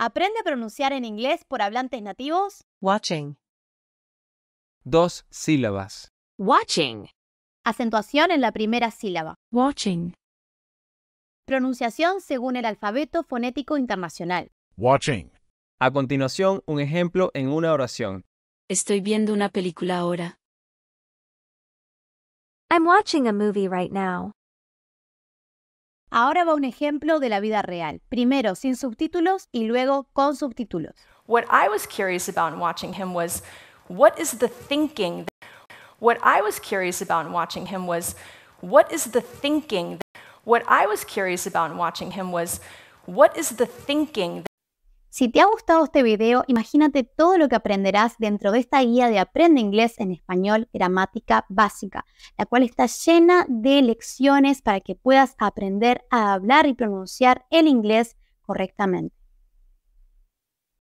Aprende a pronunciar en inglés por hablantes nativos. Watching. Dos sílabas. Watching. Acentuación en la primera sílaba. Watching. Pronunciación según el alfabeto fonético internacional. Watching. A continuación, un ejemplo en una oración. Estoy viendo una película ahora. I'm watching a movie right now. Ahora va un ejemplo de la vida real, primero sin subtítulos y luego con subtítulos. What I was curious about in watching him was what is the thinking that, What I was curious about in watching him was what is the thinking that, What I was curious about watching him was what is the thinking si te ha gustado este video, imagínate todo lo que aprenderás dentro de esta guía de Aprende Inglés en Español Gramática Básica, la cual está llena de lecciones para que puedas aprender a hablar y pronunciar el inglés correctamente.